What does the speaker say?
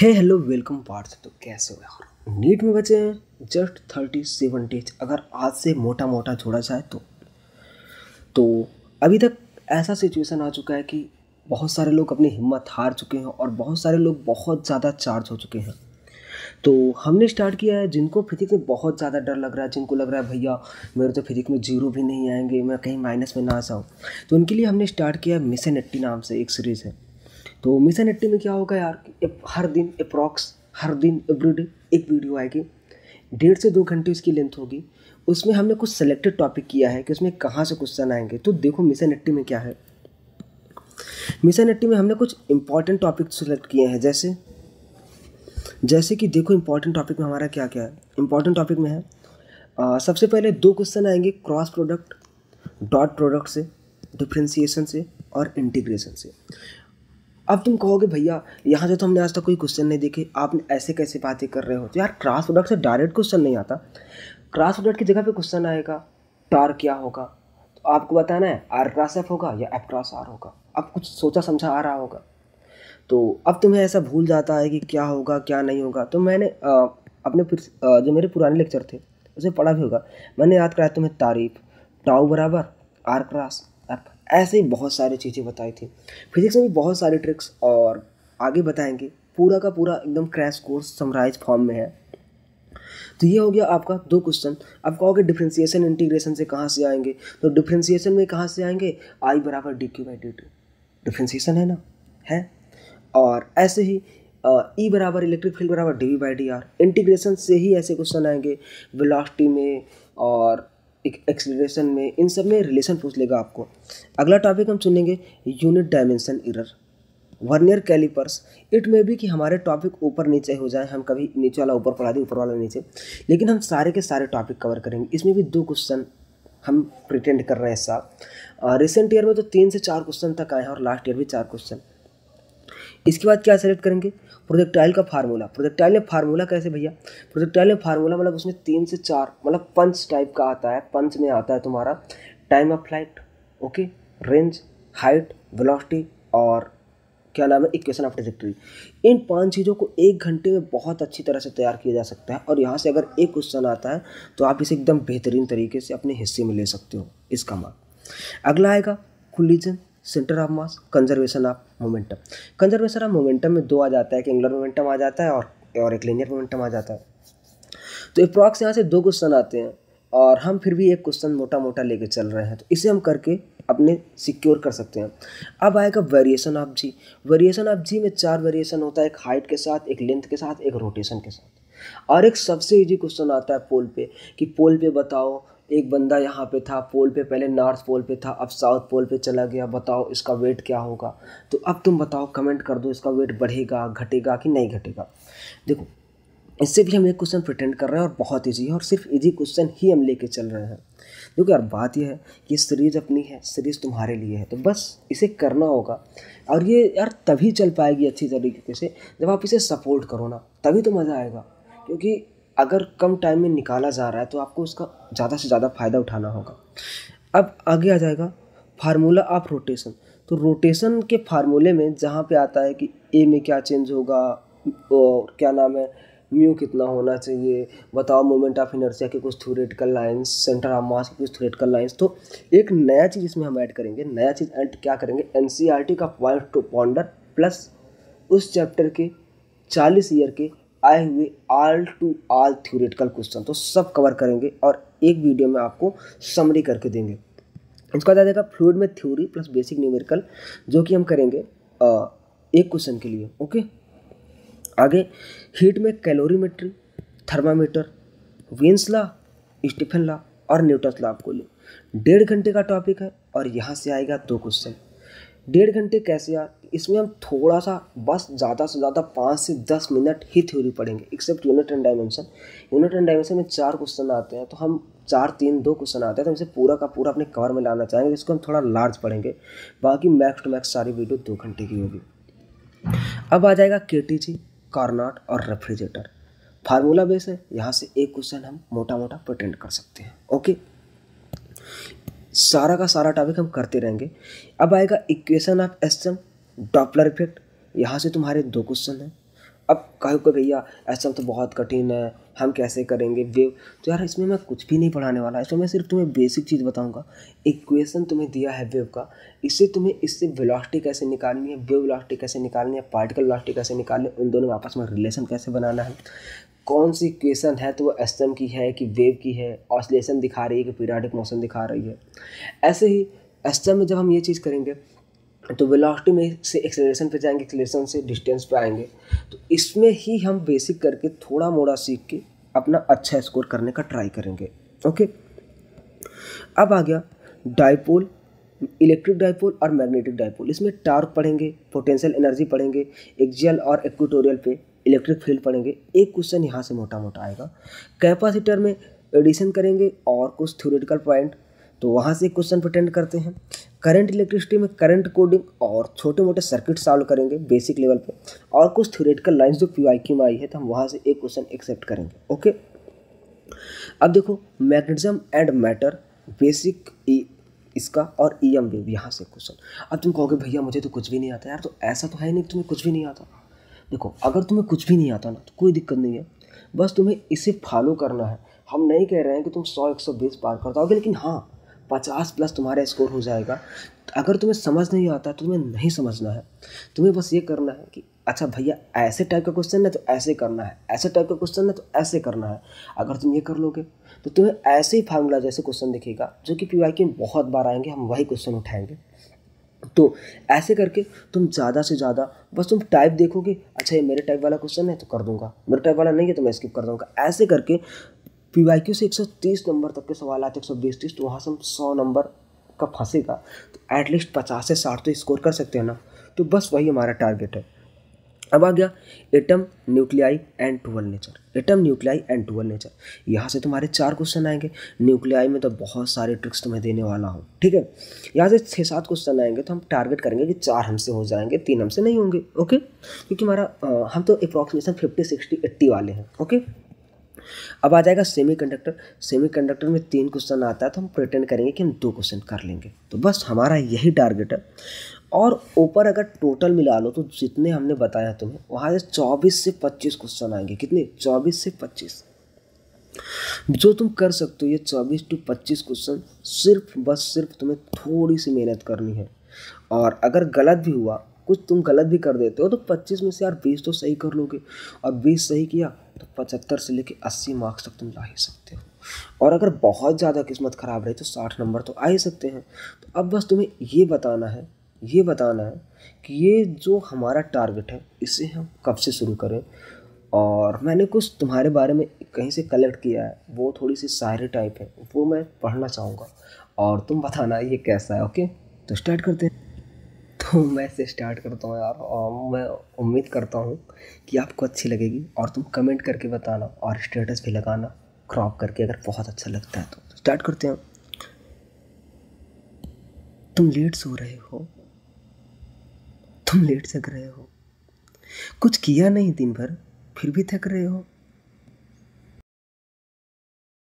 हे hello welcome Partha तो कैसे हो यार नीट में बचे हैं जस्ट थर्टी सेवन डेज अगर आज से मोटा मोटा जोड़ा जाए तो तो अभी तक ऐसा सिचुएशन आ चुका है कि बहुत सारे लोग अपनी हिम्मत हार चुके हैं और बहुत सारे लोग बहुत ज़्यादा चार्ज हो चुके हैं तो हमने स्टार्ट किया है जिनको फिजिक्स में बहुत ज़्यादा डर लग रहा है जिनको लग रहा है भैया मेरे तो फिजिक्स में जीरो भी नहीं आएंगे मैं कहीं माइनस में ना आ जाऊँ तो उनके लिए हमने स्टार्ट किया है मिशन एट्टी नाम से एक सीरीज़ है तो मिशन एट्टी में क्या होगा यार हर दिन अप्रॉक्स हर दिन एवरीडे एक वीडियो आएगी डेढ़ से दो घंटे उसकी लेंथ होगी उसमें हमने कुछ सेलेक्टेड टॉपिक किया है कि उसमें कहाँ से क्वेश्चन आएंगे तो देखो मिशन एट्टी में क्या है मिशन एट्टी में हमने कुछ इंपॉर्टेंट टॉपिक सेलेक्ट किए हैं जैसे जैसे कि देखो इंपॉर्टेंट टॉपिक में हमारा क्या क्या है इंपॉर्टेंट टॉपिक में है आ, सबसे पहले दो क्वेश्चन आएंगे क्रॉस प्रोडक्ट डॉट प्रोडक्ट से डिफ्रेंसीसन से और इंटीग्रेशन से अब तुम कहोगे भैया यहाँ से तो हमने आज तक कोई क्वेश्चन नहीं देखे आपने ऐसे कैसे बातें कर रहे हो तो यार क्रास प्रोडक्ट से डायरेक्ट क्वेश्चन नहीं आता क्रास प्रोडक्ट की जगह पे क्वेश्चन आएगा टार क्या होगा तो आपको बताना है आर क्रास एफ होगा या एफ क्रास आर होगा अब कुछ सोचा समझा आ रहा होगा तो अब तुम्हें ऐसा भूल जाता है कि क्या होगा क्या नहीं होगा तो मैंने आ, अपने आ, जो मेरे पुराने लेक्चर थे उसे पढ़ा भी होगा मैंने याद कराया तुम्हें तारीफ टाउ बराबर आर क्रास ऐप ऐसे ही बहुत सारी चीज़ें बताई थी फिजिक्स में भी बहुत सारे ट्रिक्स और आगे बताएंगे पूरा का पूरा एकदम क्रैश कोर्स समराइज फॉर्म में है तो ये हो गया आपका दो क्वेश्चन आप कहोगे डिफ्रेंसिएशन इंटीग्रेशन से कहाँ से आएंगे तो डिफ्रेंसिएशन में कहाँ से आएंगे आई बराबर D Q by D T differentiation है ना है और ऐसे ही ई e बराबर इलेक्ट्रिक फील्ड बराबर D V by D R integration से ही ऐसे क्वेश्चन आएंगे वेलोसिटी में और एक्सलेशन में इन सब में रिलेशन पूछ लेगा आपको अगला टॉपिक हम सुनेंगे unit dimension error vernier callipers it may भी कि हमारे टॉपिक ऊपर नीचे हो जाए हम कभी नीचे वाला ऊपर पढ़ा दें ऊपर वाला नीचे लेकिन हम सारे के सारे टॉपिक कवर करेंगे इसमें भी दो क्वेश्चन हम प्रिटेंड कर रहे हैं साहब रिसेंट ईयर में तो तीन से चार क्वेश्चन तक आए हैं और लास्ट ईयर भी चार क्वेश्चन इसके बाद क्या सेलेक्ट करेंगे प्रोजेक्टाइल का फार्मूला प्रोजेक्टाइल में फार्मूला कैसे भैया प्रोजेक्टाइल में फार्मूला मतलब उसमें तीन से चार मतलब पंच टाइप का आता है पंच में आता है तुम्हारा time of flight okay range height velocity और क्या नाम है इक्वेशन ऑफ ट्रेजेक्ट्री इन पांच चीज़ों को एक घंटे में बहुत अच्छी तरह से तैयार किया जा सकता है और यहाँ से अगर एक क्वेश्चन आता है तो आप इसे एकदम बेहतरीन तरीके से अपने हिस्से में ले सकते हो इसका मार्क अगला आएगा collision centre of mass conservation of momentum conservation of momentum में दो आ जाता है एक एंगुलर मोमेंटम आ जाता है और और एक लीनियर मोमेंटम आ जाता है तो अप्रॉक्स यहाँ से दो क्वेश्चन आते हैं और हम फिर भी एक क्वेश्चन मोटा मोटा लेके चल रहे हैं तो इसे हम करके अपने सिक्योर कर सकते हैं अब आएगा variation of G variation of G में चार वेरिएशन होता है एक हाइट के साथ एक लेंथ के साथ एक रोटेशन के साथ और एक सबसे इजी क्वेश्चन आता है पोल पे कि पोल पे बताओ एक बंदा यहाँ पे था पोल पे पहले नॉर्थ पोल पे था अब साउथ पोल पे चला गया बताओ इसका वेट क्या होगा तो अब तुम बताओ कमेंट कर दो इसका वेट बढ़ेगा घटेगा कि नहीं घटेगा देखो इससे भी हम एक क्वेश्चन प्रटेंड कर रहे हैं और बहुत ईजी है और सिर्फ इजी क्वेश्चन ही हम लेके चल रहे हैं देखो यार बात यह है कि सीरीज़ अपनी है सीरीज़ तुम्हारे लिए है तो बस इसे करना होगा और ये यार तभी चल पाएगी अच्छी तरीके से जब आप इसे सपोर्ट करो ना तभी तो मज़ा आएगा क्योंकि अगर कम टाइम में निकाला जा रहा है तो आपको उसका ज़्यादा से ज़्यादा फ़ायदा उठाना होगा अब आगे आ जाएगा फार्मूला ऑफ रोटेशन तो रोटेशन के फार्मूले में जहाँ पे आता है कि ए में क्या चेंज होगा और क्या नाम है म्यू कितना होना चाहिए बताओ मोमेंट ऑफ इनर्सिया के कुछ theoretical lines centre of mass के कुछ थ्योरेटिकल लाइंस तो एक नया चीज़ इसमें हम ऐड करेंगे नया चीज़ ऐड क्या करेंगे एन e का पॉइंट टू पॉन्डर प्लस उस चैप्टर के चालीस ईयर के आए हुए all to all theoretical question तो सब कवर करेंगे और एक वीडियो में आपको समरी करके देंगे उसका बाद देगा फ्लूड में थ्योरी प्लस बेसिक न्यूमेरिकल जो कि हम करेंगे आ, एक क्वेश्चन के लिए ओके आगे हीट में calorimetry thermometer Wien's law Stefan law और न्यूटन ला आपको लिए डेढ़ घंटे का टॉपिक है और यहाँ से आएगा दो क्वेश्चन डेढ़ घंटे कैसे यार इसमें हम थोड़ा सा बस ज़्यादा से ज़्यादा पाँच से दस मिनट ही थ्योरी पढ़ेंगे except unit and dimension unit and dimension में चार क्वेश्चन आते हैं तो हम चार तीन दो क्वेश्चन आते हैं तो हम इसे पूरा का पूरा अपने कवर में लाना चाहेंगे जिसको हम थोड़ा लार्ज पढ़ेंगे बाकी मैक्स टू मैक्स सारी वीडियो दो घंटे की होगी अब आ जाएगा के टी जी कार्नाट और रेफ्रिजरेटर फार्मूला बेस है यहाँ से एक क्वेश्चन हम मोटा मोटा प्रटेंड कर सकते हैं ओके सारा का सारा टॉपिक हम करते रहेंगे अब आएगा equation of S M Doppler effect यहाँ से तुम्हारे दो क्वेश्चन हैं अब कहोगे भैया एम तो बहुत कठिन है हम कैसे करेंगे वेव तो यार इसमें मैं कुछ भी नहीं पढ़ाने वाला इसमें मैं सिर्फ तुम्हें बेसिक चीज़ बताऊंगा इक्वेशन तुम्हें दिया है वेव का इससे तुम्हें इससे वेलोसिटी कैसे निकालनी है वेव वेलोसिटी कैसे निकालनी है पार्टिकल वेलोसिटी कैसे निकालनी है उन दोनों में आपस में रिलेशन कैसे बनाना है कौन सी इक्वेशन है तो वो एसएम की है कि वेव की है ऑसलेशन दिखा रही है कि पीरियाडिक मोशन दिखा रही है ऐसे ही एसएम में जब हम ये चीज़ करेंगे तो वेलोसिटी में से एक्सेलरेशन पे जाएंगे एक्सेलरेशन से डिस्टेंस पे आएंगे तो इसमें ही हम बेसिक करके थोड़ा मोड़ा सीख के अपना अच्छा स्कोर करने का ट्राई करेंगे ओके अब आ गया डाइपोल इलेक्ट्रिक डाइपोल और मैग्नेटिक डाइपोल इसमें टार्क पढ़ेंगे पोटेंशियल एनर्जी पढ़ेंगे एक्जियल और एक्विटोरियल पे इलेक्ट्रिक फील्ड पढ़ेंगे एक क्वेश्चन यहाँ से मोटा मोटा आएगा कैपेसिटर में एडिशन करेंगे और कुछ थ्योरेटिकल पॉइंट तो वहाँ से क्वेश्चन अटेंड करते हैं करंट इलेक्ट्रिसिटी में करंट कोडिंग और छोटे मोटे सर्किट सॉल्व करेंगे बेसिक लेवल पे और कुछ थ्योरेटिकल लाइंस जो पी क्यू में आई है तो हम वहाँ से एक क्वेश्चन एक्सेप्ट करेंगे ओके अब देखो मैग्नेटिज्म एंड मैटर बेसिक ई इसका और ई एम वेव यहाँ से क्वेश्चन अब तुम कहोगे भैया मुझे तो कुछ भी नहीं आता यार तो ऐसा तो है नहीं तुम्हें कुछ भी नहीं आता देखो अगर तुम्हें कुछ भी नहीं आता ना तो कोई दिक्कत नहीं है बस तुम्हें इसे फॉलो करना है हम नहीं कह रहे हैं कि तुम सौ एक सौ बीस पार कर पाओगे लेकिन हाँ पचास प्लस तुम्हारा स्कोर हो जाएगा अगर तुम्हें समझ नहीं आता तो तुम्हें नहीं समझना है तुम्हें बस ये करना है कि अच्छा भैया ऐसे टाइप का क्वेश्चन है तो ऐसे करना है ऐसे टाइप का क्वेश्चन है तो ऐसे करना है अगर तुम ये कर लोगे तो तुम्हें ऐसे ही फार्मूला जैसे क्वेश्चन दिखेगा जो कि पी के बहुत बार आएंगे हम वही क्वेश्चन उठाएंगे तो ऐसे करके तुम ज़्यादा से ज़्यादा बस तुम टाइप देखोगे अच्छा ये मेरे टाइप वाला क्वेश्चन है तो कर दूंगा मेरे टाइप वाला नहीं है तो मैं स्किप कर दूंगा ऐसे करके पी वाई क्यू से एक सौ तीस नंबर तक के सवाल आते एक सौ बीस तीस तो वहाँ से हम सौ नंबर का फंसेगा तो एटलीस्ट पचास से साठ तो स्कोर कर सकते हैं ना तो बस वही हमारा टारगेट है अब आ गया atom nuclei and dual nature atom nuclei and dual nature यहाँ से तुम्हारे चार क्वेश्चन आएंगे न्यूक्लियाई में तो बहुत सारे ट्रिक्स तुम्हें देने वाला हूँ ठीक है यहाँ से छः सात क्वेश्चन आएंगे तो हम टारगेट करेंगे कि चार हमसे हो जाएंगे तीन हमसे नहीं होंगे ओके क्योंकि हमारा हम तो अप्रॉक्सीमेशन फिफ्टी सिक्सटी एट्टी वाले हैं ओके अब आ जाएगा सेमीकंडक्टर सेमीकंडक्टर में तीन क्वेश्चन आता है तो हम प्रिटेंड करेंगे कि हम दो क्वेश्चन कर लेंगे तो बस हमारा यही टारगेट है और ऊपर अगर टोटल मिला लो तो जितने हमने बताया तुम्हें वहाँ से चौबीस से पच्चीस क्वेश्चन आएंगे कितने चौबीस से पच्चीस जो तुम कर सकते हो ये चौबीस टू पच्चीस क्वेश्चन सिर्फ बस सिर्फ तुम्हें थोड़ी सी मेहनत करनी है और अगर गलत भी हुआ कुछ तुम गलत भी कर देते हो तो पच्चीस में से यार बीस तो सही कर लोगे और बीस सही किया तो पचहत्तर से लेके अस्सी मार्क्स तक तुम ला ही सकते हो और अगर बहुत ज़्यादा किस्मत ख़राब रही तो साठ नंबर तो आ ही सकते हैं तो अब बस तुम्हें ये बताना है ये बताना है कि ये जो हमारा टारगेट है इसे हम कब से शुरू करें और मैंने कुछ तुम्हारे बारे में कहीं से कलेक्ट किया है वो थोड़ी सी शायरी टाइप है वो मैं पढ़ना चाहूँगा और तुम बताना ये कैसा है ओके तो स्टार्ट करते हैं तो मैं से स्टार्ट करता हूँ यार और मैं उम्मीद करता हूँ कि आपको अच्छी लगेगी और तुम कमेंट करके बताना और स्टेटस भी लगाना क्रॉप करके अगर बहुत अच्छा लगता है तो स्टार्ट तो करते हैं तुम लेट सो रहे हो तुम लेट सक रहे हो कुछ किया नहीं दिन भर फिर भी थक रहे हो